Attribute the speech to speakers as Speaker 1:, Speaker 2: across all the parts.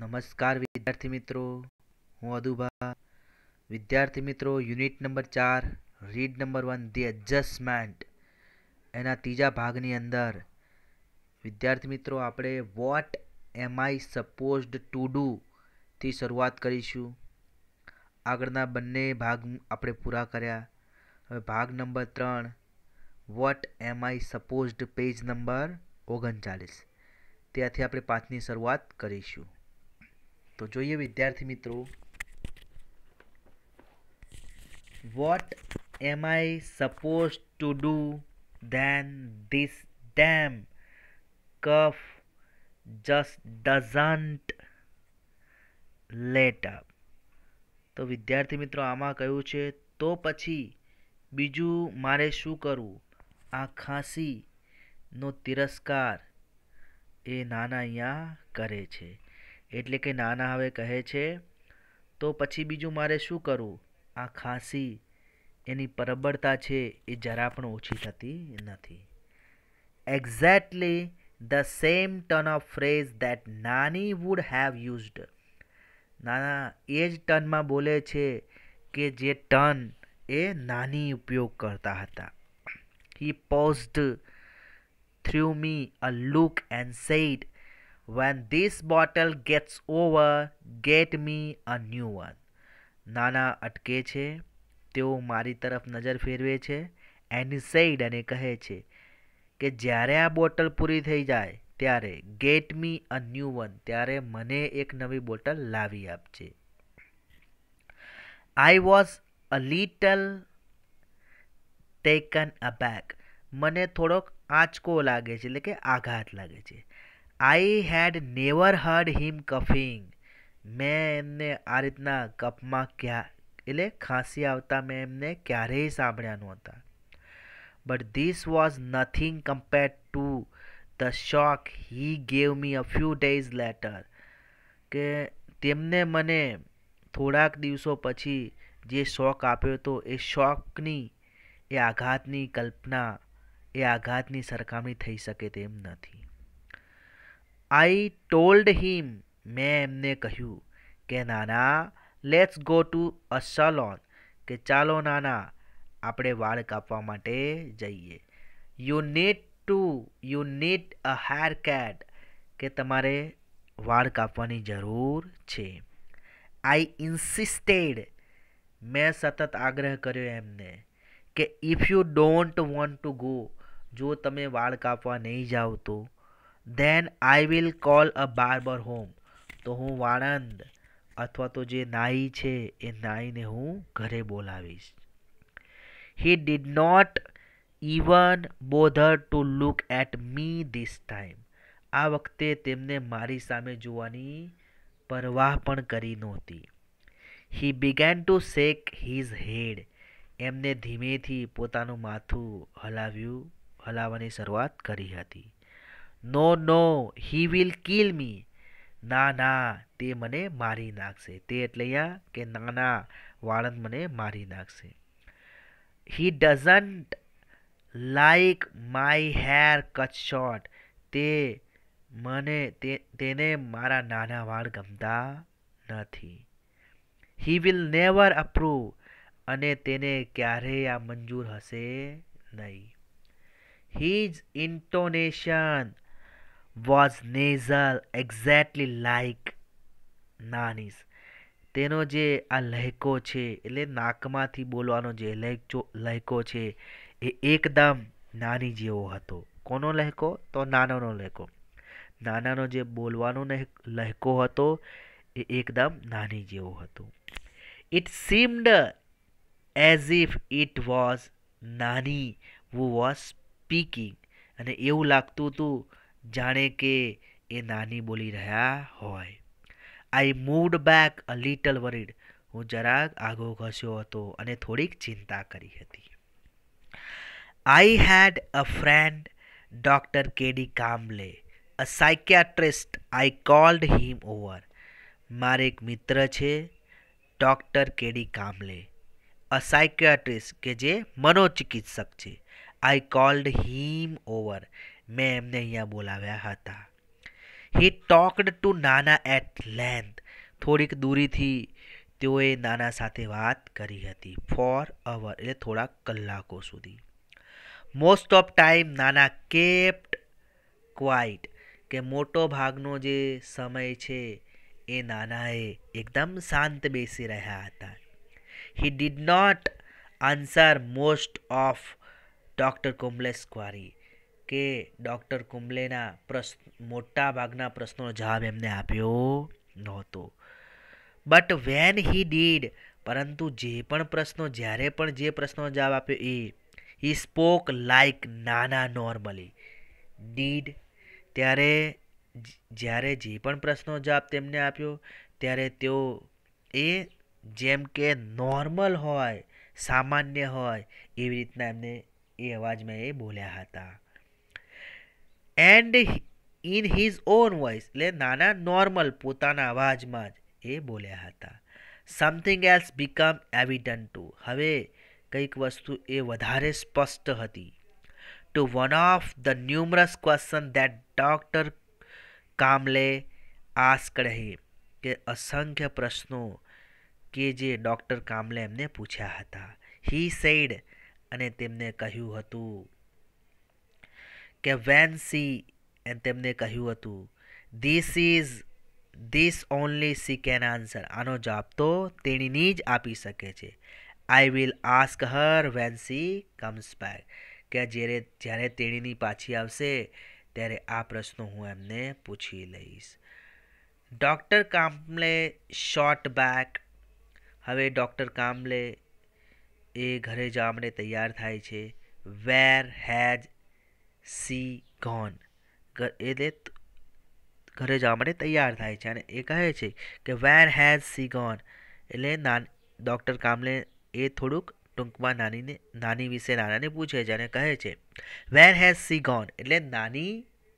Speaker 1: નમસ્કાર વિદ્યાર્થી મિત્રો હું અદુભા વિદ્યાર્થી મિત્રો યુનિટ નંબર ચાર read number one the adjustment એના ત્રીજા ભાગની અંદર વિદ્યાર્થી મિત્રો આપણે what am I supposed to do થી શરૂઆત કરીશું આગળના બંને ભાગ આપણે પૂરા કર્યા હવે ભાગ નંબર ત્રણ what am I supposed page number ઓગણચાલીસ ત્યાંથી આપણે પાઠની શરૂઆત કરીશું તો જોઈએ વિદ્યાર્થી મિત્રો what am I suppose to do then this damn cough just doesn't let up તો વિદ્યાર્થી મિત્રો આમાં કહ્યું છે તો પછી બીજું મારે શું કરવું આ ખાંસીનો તિરસ્કાર એ નાના અહીંયા કરે છે એટલે કે નાના હવે કહે છે તો પછી બીજું મારે શું કરવું આ ખાંસી એની પરબળતા છે એ જરા પણ ઓછી થતી નથી exactly the same turn of phrase that Nani would have used નાના એ જ ટર્નમાં બોલે છે કે જે ટર્ન એ નાની ઉપયોગ કરતા હતા he posed through me a look and said when this bottle gets over get me a new one નાના અટકે છે તેઓ મારી તરફ નજર ફેરવે છે એની સેડ અને કહે છે કે જ્યારે આ બોટલ પૂરી થઈ જાય ત્યારે get me a new one ત્યારે મને એક નવી બોટલ લાવી આપજે I was a little taken aback મને થોડોક આંચકો લાગે છે એટલે કે આઘાત લાગે છે I had never heard him coughing મેં એમને આ રીતના કપમાં ક્યાં એટલે ખાંસી આવતા મેં એમને ક્યારેય સાંભળ્યા નહોતા but this was nothing compare to the shock he gave me a few days later કે તેમને મને થોડાક દિવસો પછી જે શોક આપ્યો હતો એ શોકની એ આઘાતની કલ્પના એ આઘાતની સરખામણી થઈ શકે તેમ નથી આઈ ટોલ્ડ હિમ મેં એમને કહ્યું કે નાના let's go to a salon કે ચાલો નાના આપણે વાળ કાપવા માટે જઈએ you need to you need a haircut કે તમારે વાળ કાપવાની જરૂર છે આઈ ઇન્સિસ્ટેડ મેં સતત આગ્રહ કર્યો એમને કે if you don't want to go જો તમે વાળ કાપવા નહીં જાઓ તો then I will call a barber home તો હું વાણંદ અથવા તો જે નાઈ છે એ નાઈને હું ઘરે બોલાવીશ he did not even bother to look at me this time આ વખતે તેમને મારી સામે જોવાની પરવાહ પણ કરી નહોતી he began to shake his head એમને ધીમેથી પોતાનું માથું હલાવ્યું હલાવવાની શરૂઆત કરી હતી નો નો હી વિલ કિલ મી ના ના તે મને મારી નાખશે તે એટલે અહીંયા કે નાના વાળંદ મને મારી નાખશે he doesn't like my hair cut short તે મને તેને મારા નાના વાળ ગમતા નથી હી વિલ નેવર અપ્રૂવ અને તેને ક્યારેય આ મંજૂર હશે નહીં his intonation was nasal exactly like Nani's તેનો જે આ લહેકો છે એટલે નાકમાંથી બોલવાનો જે લહેકો લહેકો છે એ એકદમ નાની જેવો હતો કોનો લહેકો તો નાનાનો લહેકો નાનાનો જે બોલવાનો લહેકો હતો એ એકદમ નાની જેવો હતો it seemed as if it was Nani who was speaking અને એવું લાગતું હતું જાણે કે એ નાની બોલી રહ્યા હોય I moved back a little worried હું જરાક આગો ઘસ્યો હતો અને થોડીક ચિંતા કરી હતી I had a friend doctor K D Kamle a psychiatrist I called him over મારે એક મિત્ર છે doctor K D Kamle a psychiatrist કે જે મનોચિકિત્સક છે આઈ કોલ્ડ હિમ ઓવર મેં એમને અહીંયા બોલાવ્યા હતા he talked to Nana at length થોડીક દૂરીથી તેઓએ નાના સાથે વાત કરી હતી ફોર અવર એટલે થોડા કલાકો સુધી most of time Nana kept quiet કે મોટો ભાગનો જે સમય છે એ નાનાએ એકદમ શાંત બેસી રહ્યા હતા he did not answer most of doctor complex query કે ડૉક્ટર કુંબલેના પ્રશ્ન મોટા ભાગના પ્રશ્નોનો જવાબ એમને આપ્યો નહોતો બટ વેન હી ડીડ પરંતુ જે પણ પ્રશ્નો જ્યારે પણ જે પ્રશ્નનો જવાબ આપ્યો એ he spoke like Nana normally did ત્યારે જ્યારે જે પણ પ્રશ્નો જવાબ તેમને આપ્યો ત્યારે તેઓ એ જેમ કે નોર્મલ હોય સામાન્ય હોય એવી રીતના એમને એ અવાજમાં એ બોલ્યા હતા and in his own voice એટલે નાના નોર્મલ પોતાના અવાજમાં જ એ બોલ્યા હતા something else become evident to હવે કંઈક વસ્તુ એ વધારે સ્પષ્ટ હતી to one of the numerous question that doctor Kamle ask રહે કે અસંખ્ય પ્રશ્નો કે જે ડૉક્ટર કામલે એમને પૂછ્યા હતા હી સેડ અને તેમને કહ્યું હતું કે કેવેન્સી એન્ડ તેમને કહ્યું હતું this is this only she can answer આનો જવાબ તો તેણીની જ આપી શકે છે I will ask her when she comes back કે જ્યારે જ્યારે તેણીની પાછી આવશે ત્યારે આ પ્રશ્નો હું એમને પૂછી લઈશ ડૉક્ટર કામલે શોર્ટ બેક હવે ડૉક્ટર કામલે એ ઘરે જવા માટે તૈયાર થાય છે વેર હેઝ સી ગોન એટલે ઘરે જવા માટે તૈયાર થાય છે અને એ કહે છે કે વેર હેઝ સી ગોન એટલે નાન ડૉક્ટર કામલે એ થોડુંક ટૂંકમાં નાનીને નાની વિશે નાનાને પૂછે છે અને કહે છે વેર હેઝ સી ગોન એટલે નાની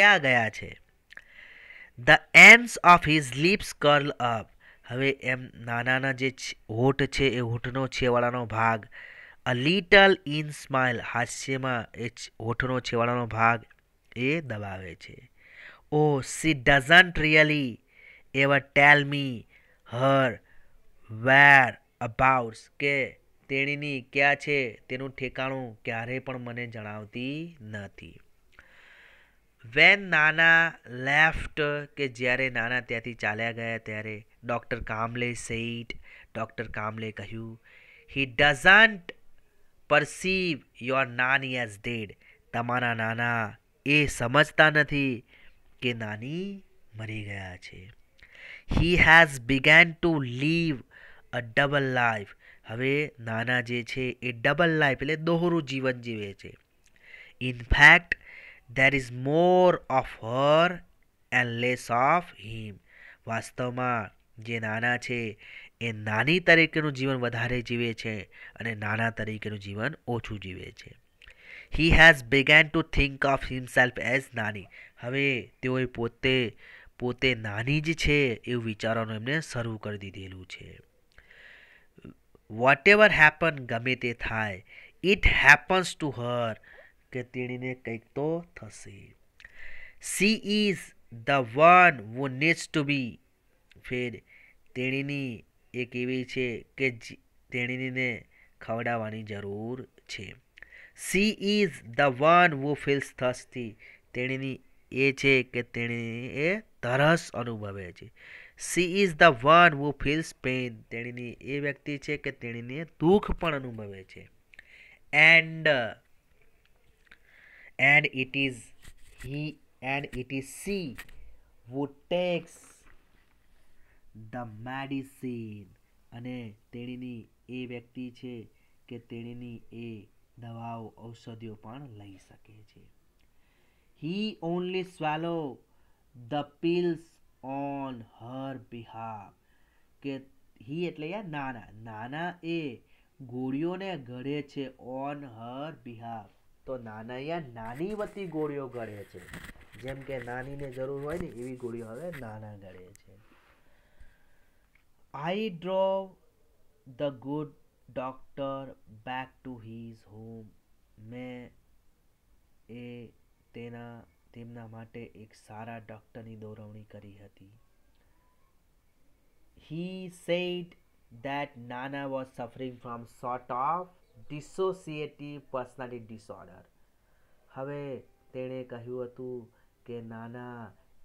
Speaker 1: ક્યાં ગયા છે the ends of his lips curl up હવે એમ નાનાના જે હોઠ છે એ હોઠનો છેવાડાનો ભાગ અ લિટલ ઇન સ્માઇલ હાસ્યમાં એ હોઠનો છેવાડાનો ભાગ એ દબાવે છે oh she doesn't really ever tell me her whereabouts કે તેણીની ક્યાં છે તેનું ઠેકાણું ક્યારેય પણ મને જણાવતી નથી વેન નાના લેફ્ટ કે જ્યારે નાના ત્યાંથી ચાલ્યા ગયા ત્યારે ડૉક્ટર કામલે સેઇટ ડૉક્ટર કામલે કહ્યું he doesn't perceive your Nani as dead તમારા નાના એ સમજતા નથી કે નાની મરી ગયા છે he has begun to live a double life હવે નાના જે છે એ ડબલ લાઈફ એટલે દોહરું જીવન જીવે છે in fact there is more of her and less of him વાસ્તવમાં જે નાના છે એ નાની તરીકેનું જીવન વધારે જીવે છે અને નાના તરીકેનું જીવન ઓછું જીવે છે he has begun to think of himself as Nani હવે તેઓએ પોતે પોતે નાની જ છે એવું વિચારવાનું એમને શરૂ કરી દીધેલું છે વોટ એવર હેપન ગમે તે થાય ઇટ હેપન્સ ટુ હર કે તેણીને કંઈક તો થશે she is the one who needs to be fed તેણીની એક એવી છે કે તેણીને ખવડાવવાની જરૂર છે she is the one who feels thirsty તેણીની એ છે કે તેણી એ તરસ અનુભવે છે she is the one who feels pain તેણીની એ વ્યક્તિ છે કે તેણીને દુઃખ પણ અનુભવે છે and and it is he and it is she who takes the medicine અને તેણીની એ વ્યક્તિ છે કે તેણીની એ દવાઓ ઔષધિઓ પણ લઈ શકે છે he only swallow the pills on her behalf કે હી એટલે યાર નાના નાના એ ગોળીઓને ઘડે છે ઓન હર બિહાફ તો નાના યા નાની વતી ગોળીઓ ઘડે છે જેમ કે નાનીને જરૂર હોય ને એવી ગોળીઓ હવે નાના ઘડે છે I drove the good doctor back to his home. મેં એ તેના તેમના માટે એક સારા ડૉક્ટરની દોરવણી કરી હતી he said that Nana was suffering from sort of dissociative personality disorder. હવે તેણે કહ્યું હતું કે નાના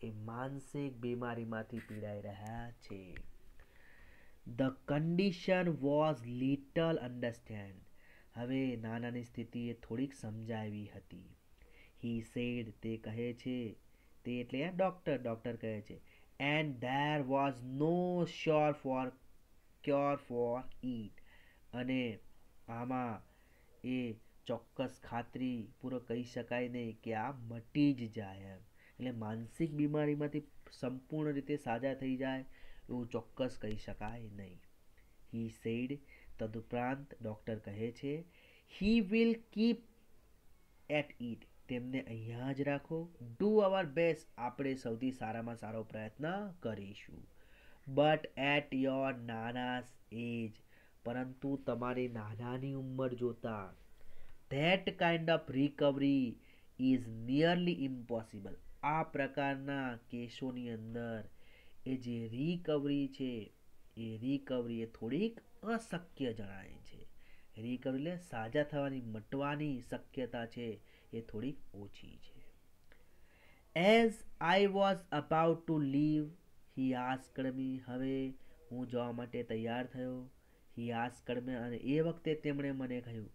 Speaker 1: એ માનસિક બીમારીમાંથી પીડાઈ રહ્યા છે the condition was little understand હવે નાનાની સ્થિતિ એ થોડીક સમજાવી હતી હી સેડ તે કહે છે તે એટલે ડૉક્ટર ડૉક્ટર કહે છે and there was no sure for cure for it અને આમાં એ ચોક્કસ ખાતરી પૂરો કહી શકાય નહીં કે આ મટી જ જાય એમ એટલે માનસિક બીમારીમાંથી સંપૂર્ણ રીતે સાજા થઈ જાય એવું ચોક્કસ કહી શકાય નહીં હી સેડ તદુપરાંત ડૉક્ટર કહે છે he will keep at it તેમને અહીંયા જ રાખો ડુ અવર બેસ્ટ આપણે સૌથી સારામાં સારો પ્રયત્ન કરીશું but at your Nana's age પરંતુ તમારી નાનાની ઉંમર જોતા that kind of recovery is nearly impossible આ પ્રકારના કેસોની અંદર એ જે રિકવરી છે એ રિકવરી એ થોડીક અશક્ય જણાય છે રિકવરી એટલે સાજા થવાની મટવાની શક્યતા છે એ થોડીક ઓછી છે as I was about to leave he asked હવે હું જવા માટે તૈયાર થયો હી આસ્કડ અને એ વખતે તેમણે મને કહ્યું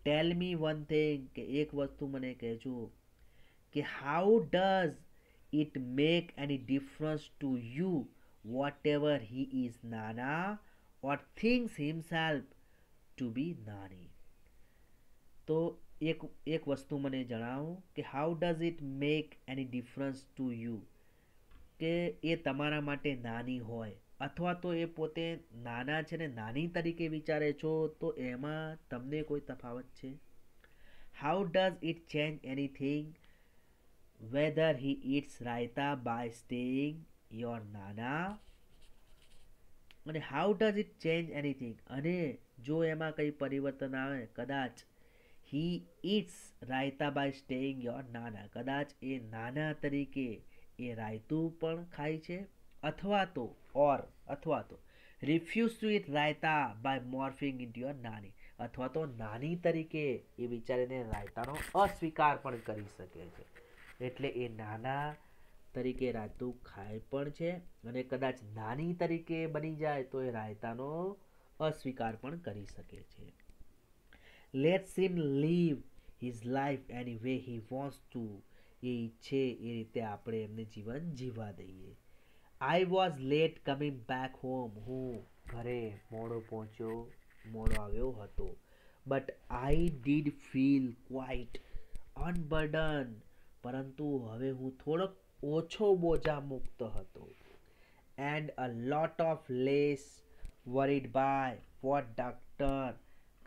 Speaker 1: ટેલ મી વન થિંગ કે એક વસ્તુ મને કહેજો કે how does it make any difference to you whatever he is nana or thinks himself to be nani તો એક એક વસ્તુ મને જણાવો કે how does it make any difference to you કે એ તમારા માટે નાની હોય અથવા તો એ પોતે નાના છે ને નાની તરીકે વિચારે છો તો એમાં તમને કોઈ તફાવત છે how does it change anything whether he eats raita by staying your nana અને how does it change anything અને જો એમાં કંઈ પરિવર્તન આવે કદાચ he eats raita by staying your Nana કદાચ એ નાના તરીકે એ રાયતું પણ ખાય છે અથવા તો ઓર અથવા તો refuse to eat raita by morphing in your Nani અથવા તો નાની તરીકે એ વિચારીને રાયતાનો અસ્વીકાર પણ કરી શકે છે એટલે એ નાના તરીકે રાયતું ખાય પણ છે અને કદાચ નાની તરીકે બની જાય તો એ રાયતાનો અસ્વીકાર પણ કરી શકે છે let's him live his life any way he wants to એ ઈચ્છે એ રીતે આપણે એમને જીવન જીવવા દઈએ I was late coming back home હું ઘરે મોડો પહોંચ્યો મોડો આવ્યો હતો but I did feel quite unburden પરંતુ હવે હું થોડોક ઓછો બોજા મુક્ત હતો and a lot of less worried by what doctor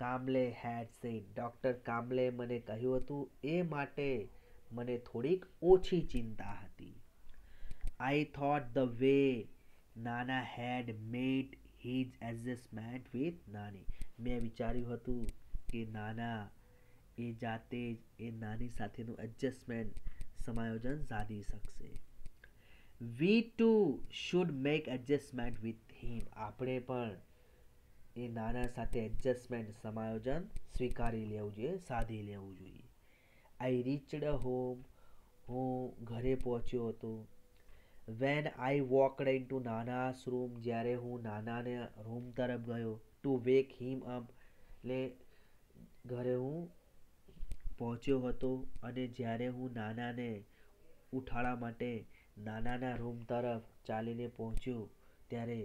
Speaker 1: Kamle had said doctor Kamle મને કહ્યું હતું એ માટે મને થોડીક ઓછી ચિંતા હતી I thought the way Nana had made his adjustment with Nani મેં વિચાર્યું હતું કે નાના એ જાતે જ એ નાની સાથેનું એડજસ્ટમેન્ટ સમાયોજન સાધી શકશે we too should make adjustment with him આપણે પણ એ નાના સાથે એડજસ્ટમેન્ટ સમાયોજન સ્વીકારી લેવું જોઈએ સાધી લેવું જોઈએ આઈ રીચડ હોમ હું ઘરે પહોંચ્યો હતો when I walked in to Nana's room જ્યારે હું નાનાને રૂમ તરફ ગયો ટુ વેક હિમ અપ એટલે ઘરે હું પહોંચ્યો હતો અને જ્યારે હું નાનાને ઉઠાડવા માટે નાનાના રૂમ તરફ ચાલીને પહોંચ્યો ત્યારે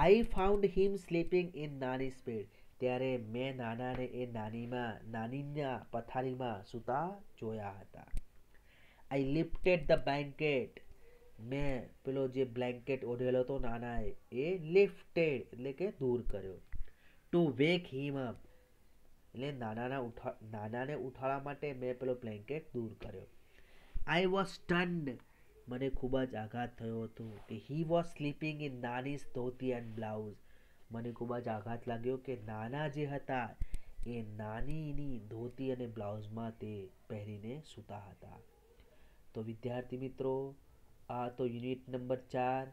Speaker 1: I found him sleeping in Nani's speed ત્યારે મેં નાનાને એ નાનીમાં નાનીના પથારીમાં સૂતા જોયા હતા આઈ લિફ્ટેડ ધ બ્લેન્કેટ મેં પેલો જે બ્લેન્કેટ ઓઢેલો હતો નાનાએ એ લિફ્ટેડ એટલે કે દૂર કર્યો ટુ વેક હિમ અપ એટલે નાનાના ઉઠા નાનાને ઉઠાડવા માટે મેં પેલો બ્લેન્કેટ દૂર કર્યો આઈ વોઝ સ્ટન્ડ મને ખૂબ જ આઘાત થયો હતો કે હી વોઝ સ્લીપિંગ ઇન નાની ધોતી એન્ડ બ્લાઉઝ મને ખૂબ જ આઘાત લાગ્યો કે નાના જે હતા એ નાનીની ધોતી અને બ્લાઉઝમાં તે પહેરીને સૂતા હતા તો વિદ્યાર્થી મિત્રો આ તો યુનિટ નંબર ચાર